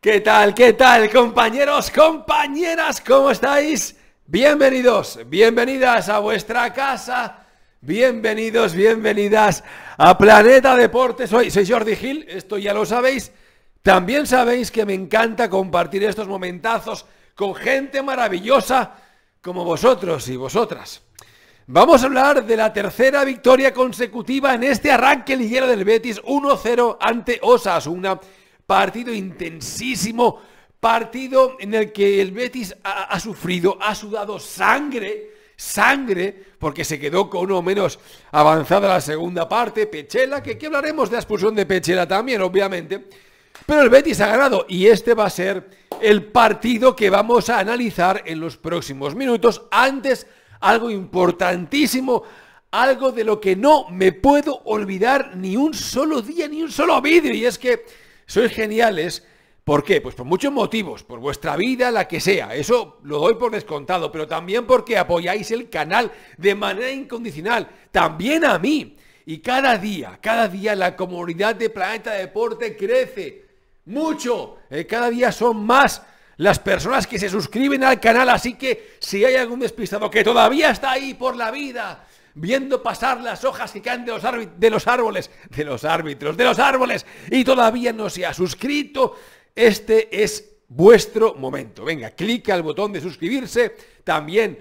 ¿Qué tal? ¿Qué tal, compañeros, compañeras? ¿Cómo estáis? Bienvenidos, bienvenidas a vuestra casa. Bienvenidos, bienvenidas a Planeta Deportes. Soy, Jordi Gil, esto ya lo sabéis. También sabéis que me encanta compartir estos momentazos con gente maravillosa como vosotros y vosotras. Vamos a hablar de la tercera victoria consecutiva en este arranque ligero del Betis 1-0 ante Osasuna partido intensísimo, partido en el que el Betis ha, sufrido, ha sudado sangre, sangre, porque se quedó con uno menos avanzada la segunda parte. Pechela, que hablaremos de la expulsión de Pechela también, obviamente. Pero el Betis ha ganado y este va a ser el partido que vamos a analizar en los próximos minutos. Antes, algo importantísimo, algo de lo que no me puedo olvidar ni un solo día, ni un solo vídeo. Y es que sois geniales. ¿Por qué? Pues por muchos motivos, por vuestra vida, la que sea, eso lo doy por descontado, pero también porque apoyáis el canal de manera incondicional, también a mí. Y cada día, cada día la comunidad de Planeta Deporte crece mucho, eh, cada día son más las personas que se suscriben al canal, así que si hay algún despistado que todavía está ahí por la vida, viendo pasar las hojas que caen de los, de los árboles, de los árbitros, de los árboles, y todavía no se ha suscrito, este es vuestro momento. Venga, clica al botón de suscribirse, también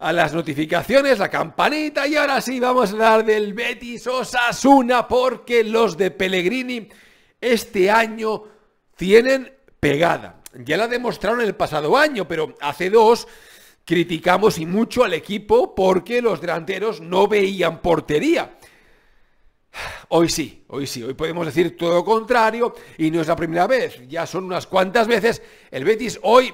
a las notificaciones, la campanita y ahora sí vamos a hablar del Betis Osasuna porque los de Pellegrini este año tienen pegada. Ya la demostraron el pasado año, pero hace dos criticamos y mucho al equipo porque los delanteros no veían portería. Hoy sí, hoy sí, hoy podemos decir todo lo contrario y no es la primera vez, ya son unas cuantas veces. El Betis hoy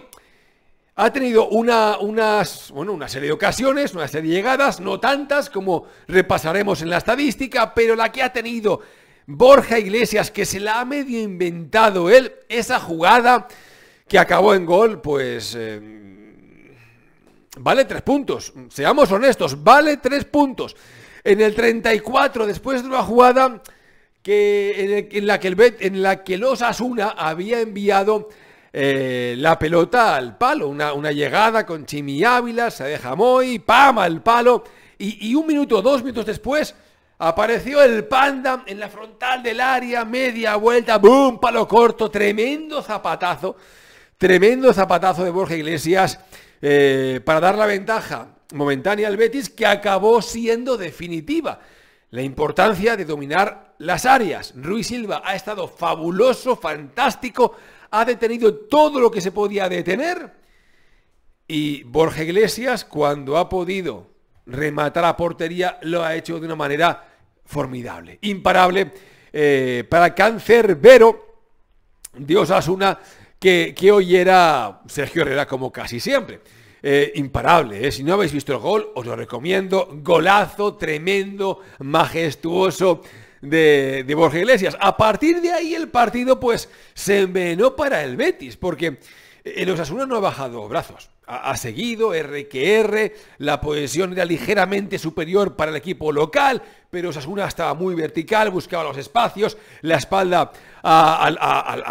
ha tenido una, unas, una serie de ocasiones, una serie de llegadas, no tantas como repasaremos en la estadística, pero la que ha tenido Borja Iglesias, que se la ha medio inventado él, esa jugada que acabó en gol, pues... Eh, Vale tres puntos. Seamos honestos, vale tres puntos. En el 34, después de una jugada que, en, la, que el Bet, en la que los Asuna había enviado eh, la pelota al palo. Una, llegada con Chimi Ávila, se deja muy, ¡pam! al palo. Y, y un minuto, dos minutos después, Apareció el panda en la frontal del área, media vuelta, boom, palo corto, tremendo zapatazo, tremendo zapatazo de Borja Iglesias eh, para dar la ventaja momentánea al Betis que acabó siendo definitiva. La importancia de dominar las áreas. Ruiz Silva ha estado fabuloso, fantástico, ha detenido todo lo que se podía detener. Y Borja Iglesias, cuando ha podido rematar a portería, lo ha hecho de una manera formidable, imparable. Eh, para para pero Diosas una que, hoy era Sergio Herrera como casi siempre. Eh, imparable. ¿eh? Si no habéis visto el gol, os lo recomiendo. Golazo tremendo, majestuoso de, de Borja Iglesias. A partir de ahí el partido pues se envenenó para el Betis, porque el Osasuna no ha bajado brazos. Ha, seguido R la posesión era ligeramente superior para el equipo local, pero Osasuna estaba muy vertical, buscaba los espacios, la espalda,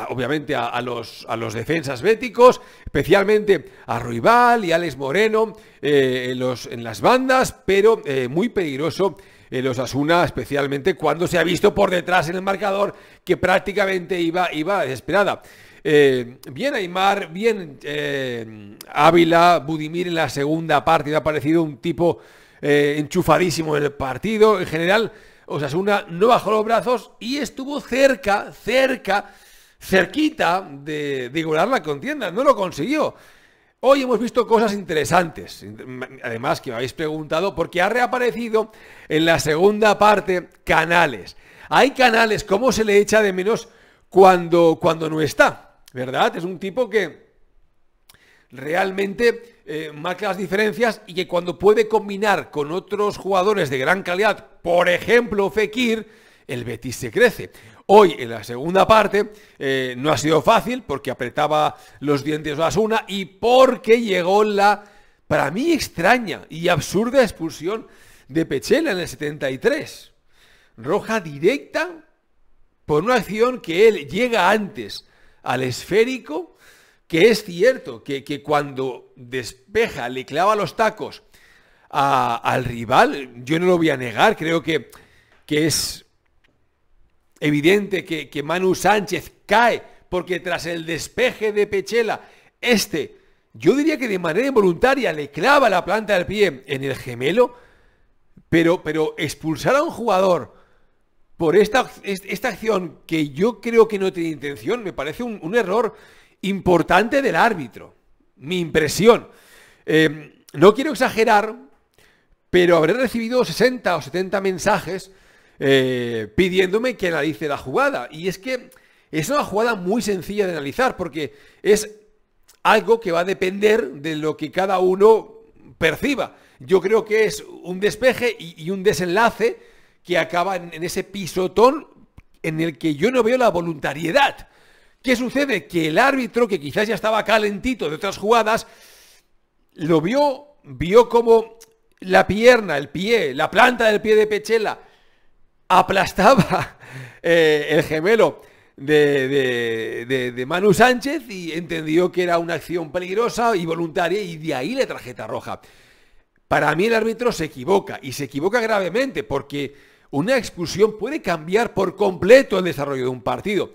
obviamente, a, los, a los defensas béticos, especialmente a Ruibal y Alex Moreno eh, en, las bandas, pero eh, muy peligroso el Osasuna, especialmente cuando se ha visto por detrás en el marcador que prácticamente iba, iba desesperada. Eh, bien Aymar, bien eh, Ávila, Budimir en la segunda parte, ha parecido un tipo eh, enchufadísimo en el partido. En general, Osasuna no bajó los brazos y estuvo cerca, cerca, cerquita de, de la contienda. No lo consiguió. Hoy hemos visto cosas interesantes, además que me habéis preguntado, por qué ha reaparecido en la segunda parte Canales. Hay Canales, ¿cómo se le echa de menos cuando, cuando no está? ¿verdad? Es un tipo que realmente eh, marca las diferencias y que cuando puede combinar con otros jugadores de gran calidad, por ejemplo Fekir, el Betis se crece. Hoy, en la segunda parte, eh, no ha sido fácil porque apretaba los dientes a una y porque llegó la, para mí, extraña y absurda expulsión de Pechela en el 73. Roja directa por una acción que él llega antes al esférico, que es cierto que, cuando despeja, le clava los tacos al rival, yo no lo voy a negar, creo que, es evidente que, Manu Sánchez cae porque tras el despeje de Pechela, este, yo diría que de manera involuntaria le clava la planta del pie en el gemelo, pero, pero expulsar a un jugador por esta, acción que yo creo que no tiene intención, me parece un, error importante del árbitro. Mi impresión. Eh, no quiero exagerar, pero habré recibido 60 o 70 mensajes eh, pidiéndome que analice la jugada. Y es que es una jugada muy sencilla de analizar, porque es algo que va a depender de lo que cada uno perciba. Yo creo que es un despeje y un desenlace que acaba en, ese pisotón en el que yo no veo la voluntariedad. ¿Qué sucede? Que el árbitro, que quizás ya estaba calentito de otras jugadas, lo vio, vio como la pierna, el pie, la planta del pie de Pechela aplastaba eh, el gemelo de, de, de, de, Manu Sánchez y entendió que era una acción peligrosa y voluntaria y de ahí la tarjeta roja. Para mí el árbitro se equivoca y se equivoca gravemente porque una expulsión puede cambiar por completo el desarrollo de un partido.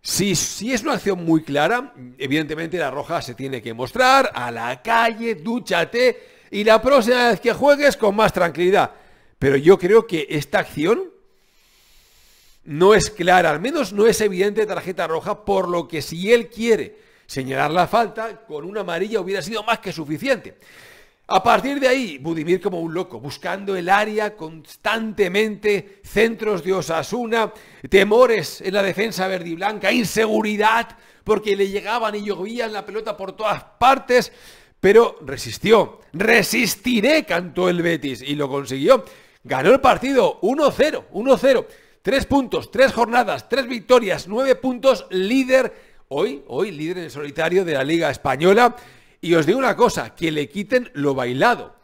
Si, si, es una acción muy clara, evidentemente la roja se tiene que mostrar, a la calle, dúchate y la próxima vez que juegues con más tranquilidad. Pero yo creo que esta acción no es clara, al menos no es evidente tarjeta roja, por lo que si él quiere señalar la falta, con una amarilla hubiera sido más que suficiente. A partir de ahí, Budimir como un loco, buscando el área constantemente, centros de Osasuna, temores en la defensa verde y blanca, inseguridad, porque le llegaban y llovían la pelota por todas partes, pero resistió. Resistiré, cantó el Betis, y lo consiguió. Ganó el partido 1-0, 1-0. Tres puntos, tres jornadas, tres victorias, nueve puntos, líder, hoy, hoy líder en solitario de la Liga Española y os digo una cosa, que le quiten lo bailado.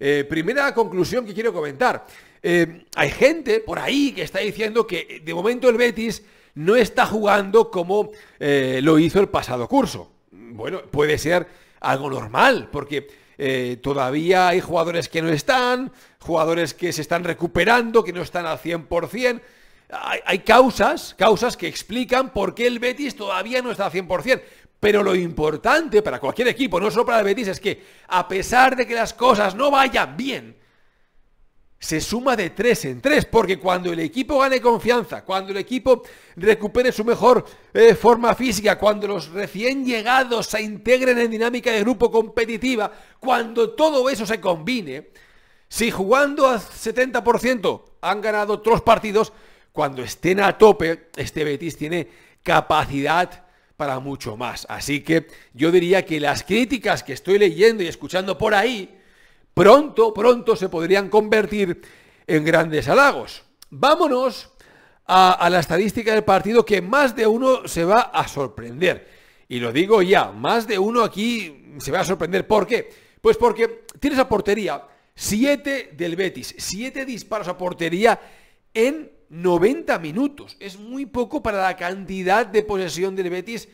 Eh, primera conclusión que quiero comentar. Eh, hay gente por ahí que está diciendo que de momento el Betis no está jugando como eh, lo hizo el pasado curso. Bueno, puede ser algo normal, porque todavía hay jugadores que no están, jugadores que se están recuperando, que no están al 100%. Hay, hay causas, causas que explican por qué el Betis todavía no está al 100%. Pero lo importante para cualquier equipo, no solo para el Betis, es que a pesar de que las cosas no vayan bien, se suma de tres en tres, porque cuando el equipo gane confianza, cuando el equipo recupere su mejor eh, forma física, cuando los recién llegados se integren en dinámica de grupo competitiva, cuando todo eso se combine, si jugando al 70% han ganado otros partidos, cuando estén a tope, este Betis tiene capacidad para mucho más. Así que yo diría que las críticas que estoy leyendo y escuchando por ahí, pronto, pronto se podrían convertir en grandes halagos. Vámonos a, la estadística del partido que más de uno se va a sorprender. Y lo digo ya, más de uno aquí se va a sorprender. ¿Por qué? Pues porque tienes a portería 7 del Betis, 7 disparos a portería en 90 minutos. Es muy poco para la cantidad de posesión del Betis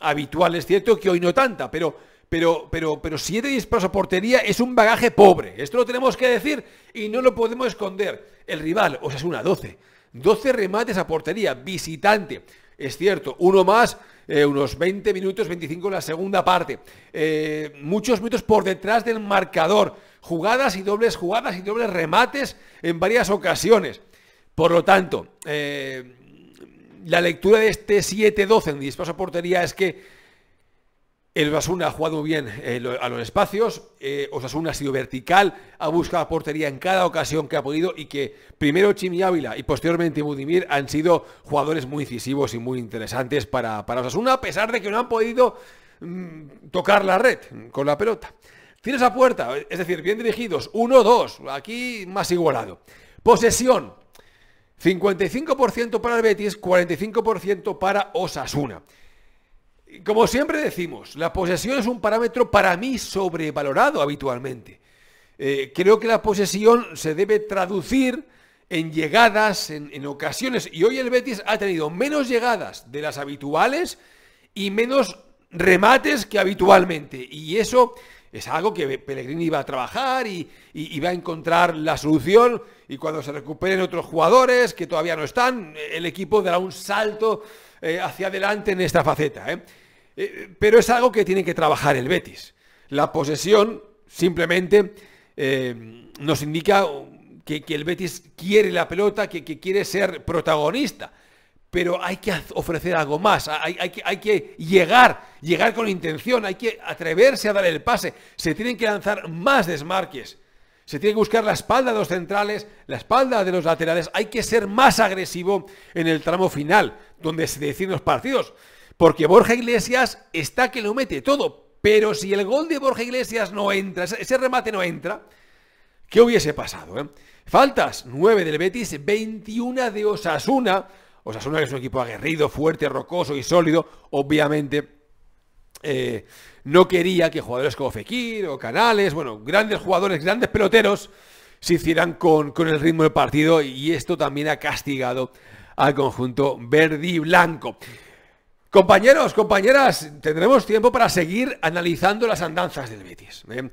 habitual. Es cierto que hoy no tanta, pero, pero, pero, pero siete disparos a portería es un bagaje pobre. Esto lo tenemos que decir y no lo podemos esconder. El rival, o sea, es una 12. 12 remates a portería, visitante. Es cierto, uno más, eh, unos 20 minutos, 25 en la segunda parte. Eh, muchos minutos por detrás del marcador. Jugadas y dobles, jugadas y dobles remates en varias ocasiones. Por lo tanto, eh, la lectura de este 7-12 en disparos a portería es que el Osasuna ha jugado bien eh, a los espacios, eh, Osasuna ha sido vertical, ha buscado portería en cada ocasión que ha podido y que primero Chimi Ávila y posteriormente Budimir han sido jugadores muy incisivos y muy interesantes para, para Osasuna, a pesar de que no han podido mm, tocar la red con la pelota. Tienes esa puerta, es decir, bien dirigidos, 1-2, aquí más igualado. Posesión, 55% para el Betis, 45% para Osasuna. Como siempre decimos, la posesión es un parámetro para mí sobrevalorado habitualmente. Eh, creo que la posesión se debe traducir en llegadas, en, en, ocasiones. Y hoy el Betis ha tenido menos llegadas de las habituales y menos remates que habitualmente. Y eso es algo que Pellegrini va a trabajar y, va a encontrar la solución y cuando se recuperen otros jugadores que todavía no están, el equipo dará un salto eh, hacia adelante en esta faceta. ¿eh? Eh, pero es algo que tiene que trabajar el Betis. La posesión simplemente nos indica que, el Betis quiere la pelota, que, que quiere ser protagonista pero hay que ofrecer algo más, hay, que, llegar, llegar con intención, hay que atreverse a dar el pase, se tienen que lanzar más desmarques, se tiene que buscar la espalda de los centrales, la espalda de los laterales, hay que ser más agresivo en el tramo final, donde se deciden los partidos, porque Borja Iglesias está que lo mete todo, pero si el gol de Borja Iglesias no entra, ese remate no entra, ¿qué hubiese pasado? Eh? Faltas 9 del Betis, 21 de Osasuna, o sea, es un equipo aguerrido, fuerte, rocoso y sólido. Obviamente, eh, no quería que jugadores como Fekir o Canales, bueno, grandes jugadores, grandes peloteros, se hicieran con, con el ritmo del partido y esto también ha castigado al conjunto verde y blanco. Compañeros, compañeras, tendremos tiempo para seguir analizando las andanzas del Betis. ¿eh?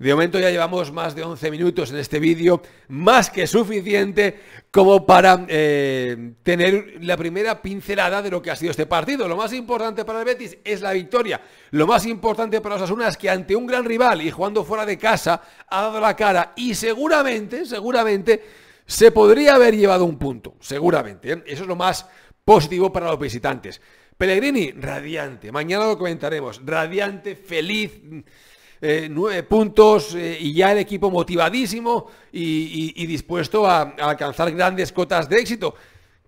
De momento ya llevamos más de 11 minutos en este vídeo, más que suficiente como para eh, tener la primera pincelada de lo que ha sido este partido. Lo más importante para el Betis es la victoria. Lo más importante para los Asunas es que ante un gran rival y jugando fuera de casa ha dado la cara y seguramente, seguramente se podría haber llevado un punto, seguramente. ¿eh? Eso es lo más positivo para los visitantes. Pellegrini, radiante. Mañana lo comentaremos. Radiante, feliz. Eh, nueve puntos eh, y ya el equipo motivadísimo y, dispuesto a, alcanzar grandes cotas de éxito.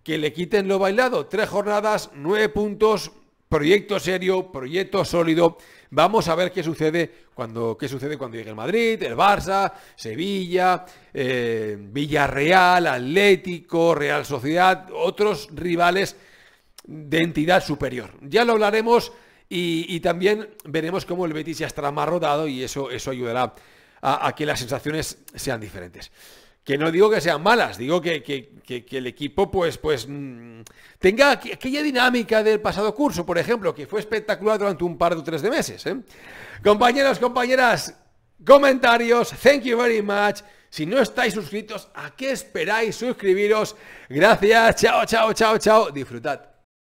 Que le quiten lo bailado. Tres jornadas, nueve puntos, proyecto serio, proyecto sólido. Vamos a ver qué sucede cuando, qué sucede cuando llegue el Madrid, el Barça, Sevilla, eh, Villarreal, Atlético, Real Sociedad, otros rivales de entidad superior. Ya lo hablaremos y, también veremos cómo el Betis ya estará más rodado y eso, eso ayudará a, que las sensaciones sean diferentes que no digo que sean malas, digo que, el equipo pues, pues mm, tenga aquella dinámica del pasado curso, por ejemplo, que fue espectacular durante un par de o tres de meses. ¿eh? Compañeros, compañeras, comentarios, thank you very much. Si no estáis suscritos, ¿a qué esperáis suscribiros? Gracias, chao, chao, chao, chao. Disfrutad.